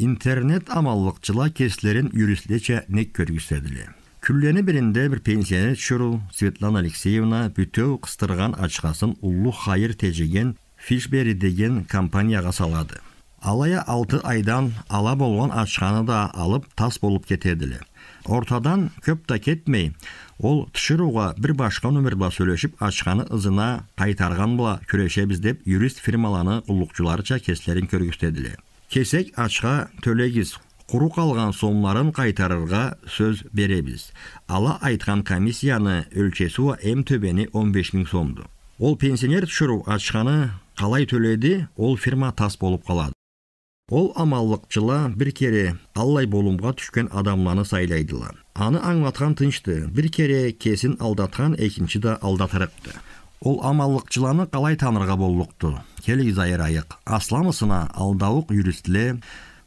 интернет амаллыкчыла кеслерин юристлече нек көргістеділі? күллени биринде бир пенсионер түшүрүү светлана алексеевна бүтөө кыстырган ачкасын улуу хайыр тежеген фишбери деген компанияга салады алая алты айдан ала болгон ачканы да алып тас болуп кетеділі. эле ортадан көп да кетмей ол түшүрүүгө бир башка номерла сүйлөшүп ачканы ызына кайтарган була күрөшөбүз деп юрист фирмаланы кулукчуларча кеслерин эле кесек ачқа төлегіз құру қалған сомларын қайтарырға сөз беребіз ала айтқан комиссияны өлшесу эм төбені 15 миң сомды ол пенсионер түшіру ачқаны қалай төледі ол фирма тас болып қалады ол амаллық бір кере аллай болымға түшкен адамланы сайлайдылар аны аңлатқан тынышты бір кере кесін алдатқан екінші да алдатырықты Ол амаллық жыланы қалай танырға боллукту келигиз айырайык асламысына алдауық юристле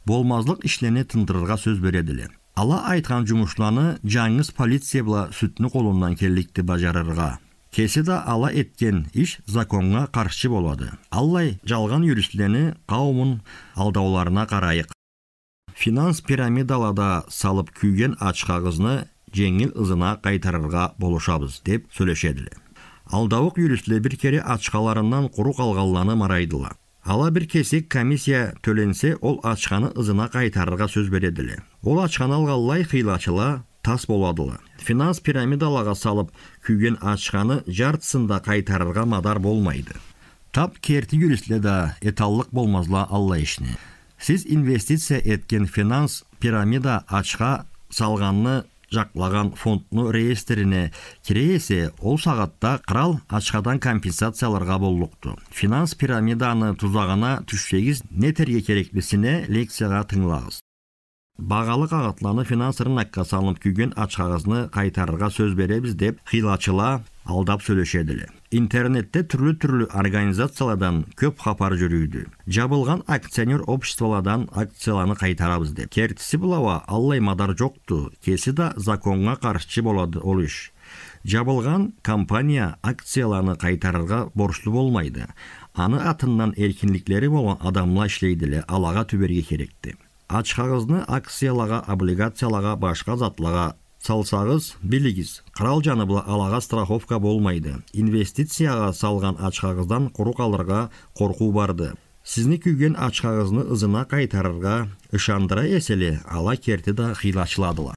болмазлық ішлене тындырырга сөз бередиле ала айтқан жұмышланы жаңыз полиция бұла сүтіні қолынан келікті бажарырға. Кесі да ала еткен іш законға қаршы болады аллай жалған юристлени қауымын алдауларына қарайық. финанс пирамидалада салып күйген ачқағызны жеңіл ызына қайтарырға болушабыз деп сүйлөшедиле алдауық юристле бір кере ачқаларынан құру қалғалланы марайдыла. Ала бір кесек комиссия төленсе, ол ачқаны ызына қайтарырға сөз береділі. Ол ачқаны алғаллай қилачыла, тас боладылы. Финанс пирамидалаға салып, күйген ачқаны жартысында қайтарырға мадар болмайды. Тап керті юристле да эталлық болмазла алла ішіне. Сіз инвестиция еткен финанс пирамида ачқа салғанны жаклаган фондну реестрине эсе ол сагатта кырал ачкадан компенсацияларга болукту финанс пирамиданы тузагына түшсеңиз нетерге терге керектисине лекцияга тыңлагыз бағалы қағатланы финансырын акка салынып күйген ач кагазны кайтарырга сөз беребиз деп хыйлачыла алдап эле интернетте түрлі түрлі организациялардан көп хабар жүрүүдү жабылған акционер обществолордон акцияланы кайтарабыз деп кертиси булаба аллай мадар жокту кеси да законго каршы болот иш жабылған компания акцияланы кайтарырга борчулуу болмайды аны атынан эркиндиктери болгон адамлар иштейт эле алага түбөргө керекти ачкагызны акциялага облигацияларга башка затларга салсаңыз билигиз қырал бұл алаға страховка болмайды инвестицияға салған ачкагыздан куру калырга коркуу барды сизни күйген ачкагызны ызына кайтарырга ышандыра эселе ала керти да хыйлачыладыла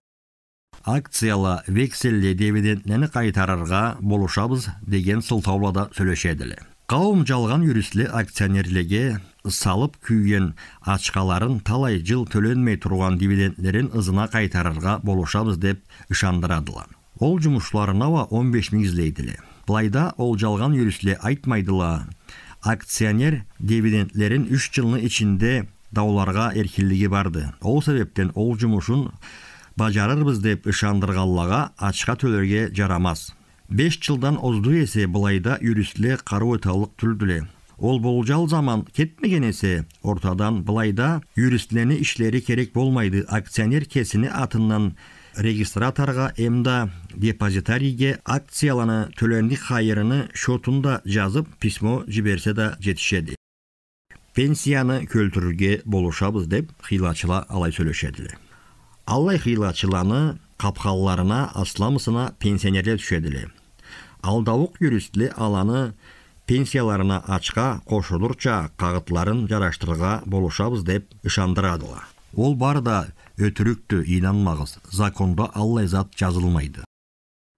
акцияла векселле дивиденднени кайтарырга болушабыз деген сылтаулада сүйлөшедиле Қауым жалған юристлер акционерлеге салып күйген ачкаларын талай жыл төленмей тұрған дивидендлерін ызына қайтарырға болушабыз деп ышандырадылар ол ауа 15 миңизлейдиле былайда ол жалған юристлер айтмайдыла акционер дивидендлерін 3 жылдын ішінде дауларға эркиндиги барды ол себептен ол жумушун бажарырбыз деп ышандырганлага ачка төлерге жарамас 5 жылдан озду есе былайда юристле кароо талык түлділе. ол болжал заман кетмеген есе, ортадан былайда юристлени ішлері керек болмайды акционер кесіні атынан регистраторға эмда депозитарийге акцияланы төлөндик қайырыны шотунда жазып письмо жіберсе да жетишеди пенсияны көлтүрге болушабыз деп хыйлачыла алай сүйлөшөдүле Аллай хыйлачыланы қапқалыларына асламысына пенсионерлер түшеділе алдауық юристле аланы пенсияларына ачка қошылырша қағытларын жараштырға болушабыз деп ышандырадыла ол да өтірікті, инанмағыз, закондо аллай зат жазылмайды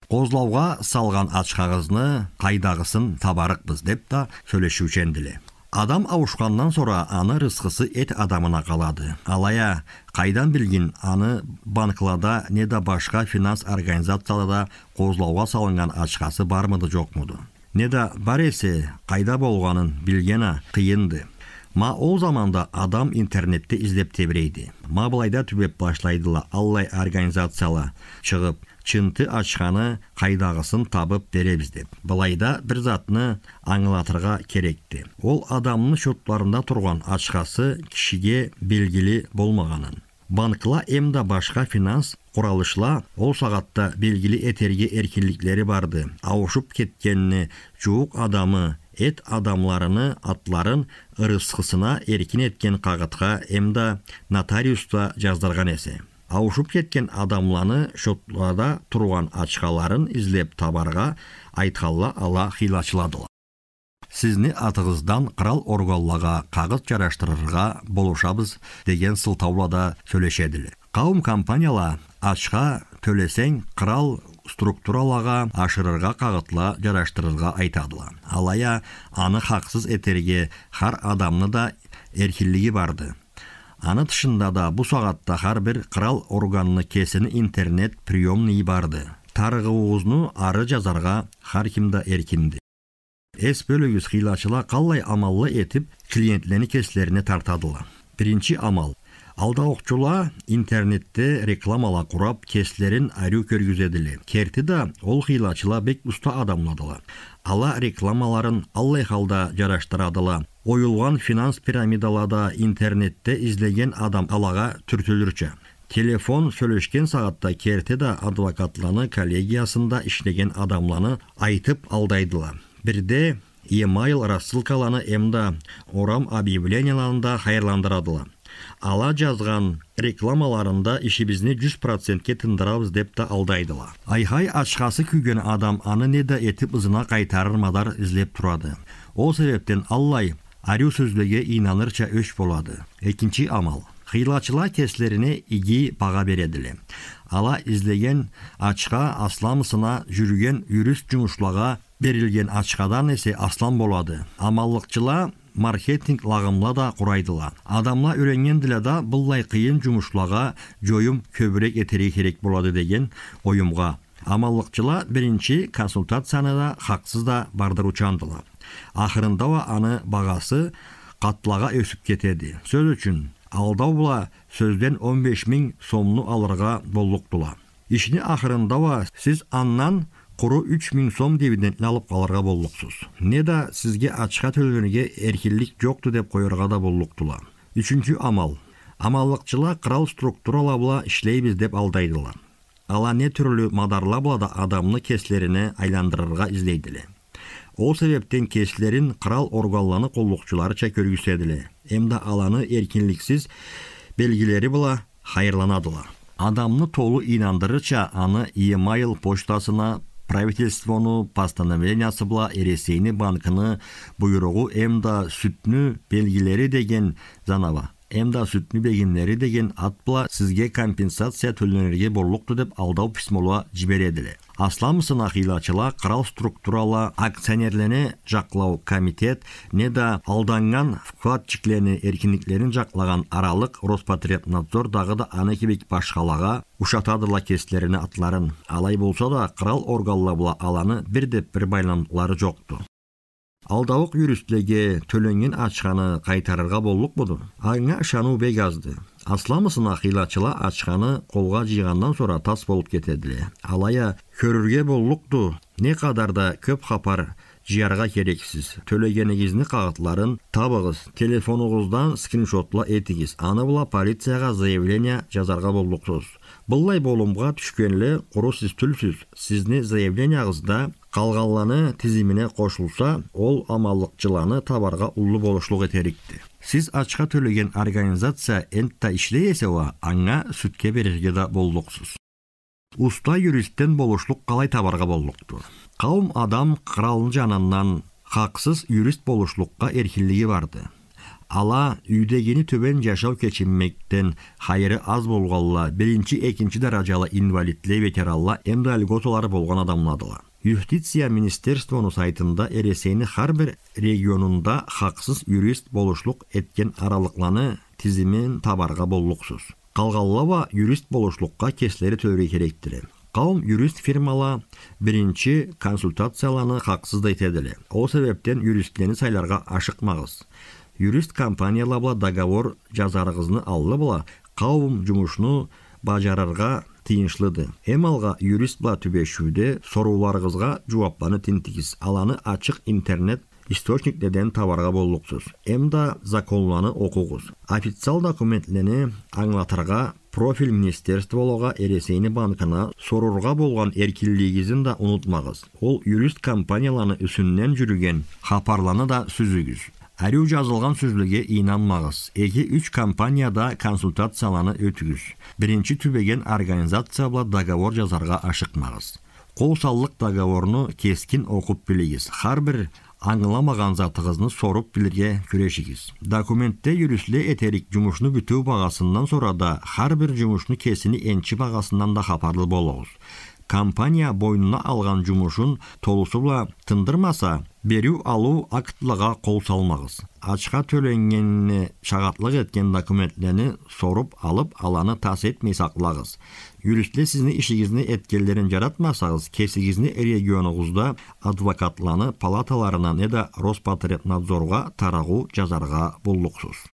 Қозлауға салған ачқағызны қайдағысын кайдагысын деп деп да сүйлөшүүчү адам ауышқаннан сора аны рысқысы эт адамына қалады алая қайдан білген аны банклада не да башқа финанс организацияларда қозлауға салынған ашқасы бармыды жоқмыды не да бар есе қайда болғанын білгені қиынды ма ол заманда адам интернетті іздеп тебірейді ма былайда түбеп башлайдыла аллай организацияла шығып чынты ашқаны қайдағысын табып беребиз деп былайда бір затны аңылатырға керекті ол адамның шоттарында тұрған ашқасы кишиге белгілі болмағанын банкла эмда башқа финанс куралышла ол сағатта белгілі этерге еркінліктері барды ауышып кеткені жуук адамы эт адамларыны атларын ырысқысына еркін еткен қағытқа эмда нотариуста жаздырган эсе Аушып кеткен адамланы шотлада тұрған ачкаларын издеп табарга айткалла ала хилачыладылар сизни атығыздан кырал орғаллаға қағыт жараштырырга болушабыз деген сылтаулада сөйлөшөдүлөр каум компанияла ачка төлесең кырал структуралаға ашырырға кагытла жараштырырга айтадыла алая аны хақсыз этерге һәр адамны да эркинлиги барды аны тышында да бу сағатта ар бир кырал органыны кесіні интернет приемный барды тарыгыбызны ары жазарга ар кімді әркімді. эркинди эс қилашыла кыйлачыла калай етіп, этип клиенттерни тартадыла биринчи амал Алдаукчула интернетте рекламала курап кеслерин арю көргүзөдүле керти да ол хыйлачыла бек уста адамладыла ала рекламаларын аллай халда жараштырадыла оюлган финанс пирамидалада интернетте издеген адам алага түртүлүрчө телефон сөйлөшкөн саатта керти да адвокатланы коллегиясында иштеген адамланы айтып алдайдыла бирде e-mail рассылкаланы эмда орам объявленияларында хайырландырадыла ала жазған рекламаларында ишибизни 100 процентке тындырабыз деп да алдайдыла айхай ашқасы күйген адам аны не да етіп ызына ізлеп мадар издеп ол себептен аллай арю сөзлеге инанырча өш болады Екінші амал Хилачыла теслерине иги баға береділі. Ала излеген ачқа асламысына жүрген юрист жұмышлаға берілген ачқадан есе аслан болады. Амаллықчыла маркетинг лағымла да құрайдыла. адамла үйренген ділі да бұллай қиын жұмышлаға жойым көбірек етері керек болады деген ойымға амаллықчыла бірінші консультацияны да қақсыз да Ақырында акырында аны бағасы қатлаға өсіп кетеді. сөз үшін алдау бұла сөзден 15 миң алырға дұла. Ишіні ақырында акырында сіз аннан құры 3000 сом дивидендіне алып қаларға болуксуз. не да сізге ачка төлгөнүгө эркиндик жокту деп коерга да 3 үчүнчү амал амаллыкчыла кырал була иштейбиз деп алдайдыла ала не түрлүү була да адамны кеслерине айландырырга издейдиле ол себептен кеслерин кырал органланы колдукчулары көргүсөт эмда аланы эркиндиксиз белгилери була хайырланадыла адамны толу инандырыча аны email mail почтасына правительствону постановлениясы була эресейни банкыны буйругу эмда сүтнү белгилери деген занава эмда сүтүнү бегимдери деген ат була сизге компенсация төлөнөргө болукту деп алдау писмолуа жибереди эле аслам сынахилачыла карал структурала акционерлени жақлау комитет не да алданган вкладчиклерни эркиндиктерин жаклаган аралык роспотребнадзор дагы да аны кебек башкалага кестерине атларын алай болса да кырал органла була аланы бир деп бир байланыклары жокту алдабык юристлерге төленген ачканы кайтарырга бұды. аңа ышануу бек азды асламысына қилачыла ачканы колго жыйгандан соң тас болуп кетет эле алая көрүргө боллукту не кадар көп хапар жыярга керексиз төлөгениңизди кагытларын табыгыз телефонуңуздан скриншотла этиңиз аны була полицияга заявление жазарга болдуксуз былай болумга түшкөн эле куру сиз түлсүз сиздин заявленияңызда калганланы тизимине кошулса ол амалыкчыланы табарга улуу болушлук этерикти сиз ачка төлөгөн организация энтта иштейсеба аңа сүтке берерге да болдуксуз уста юристтен болушлук калай табарга болукту кавым адам қыралын жанынан қақсыз юрист болушылыққа әркілігі барды ала үйдегені төбен жашау кечинмектен хайыры аз болғалла биринчи экинчи даражалы инвалидлі ветеранлар эмда льготалары болгон адамынадыла. юстиция министерствонун сайтында рсни қар бир регионунда хаксыз юрист болушлук эткен аралықланы тізімін табарга боллуксуз калгаллава юрист болушлукка кеслери төре қауым юрист фирмала бірінші консультацияланы қақсыз етеді ол себептен юристтерді сайларға ашықмағыз юрист бұла договор жазарығызны аллы бұла қауым жұмышыны бажарарға тыйыншлыды алға юрист бла түбешүде соруларығызға жуапланы тинтигиз аланы ачық интернет таварға табарга боллуксуз да законланы оқуғыз. официал документлені аңлатырға профиль лога эресейни банкына сорурға болған эркинлигизин да унутмагыз ол юрист компанияланы үсүннен жүрген хапарланы да сүзүгүз Әрі жазылған сөзліге инанмағыз. Екі үш компанияда консультацияланы өтігіз. Бірінші түбеген организацияла договор жазарға ашықмағыз. саллық договорны кескін оқып білегіз. Харбір аңыламаган затыгызны соруп білерге күрешігіз. документте юристле этерик жумушну бүтүү бағасындан сора да ар бир жумушну кесини энчи багасынан да хабарлы болобуз компания бойнуна алган жумушун толусула тындырмаса беру алуу актылыга кол салмагыз ачка төленгені шагатлык эткен документтерни соруп алып аланы тас этмей Юристле сіздің ішігізні әткелдерін жаратмасаңыз, кесігізні регионығызда адвокатланы палаталарына неда Роспотребнадзорға тарағу жазарга буллуксуз.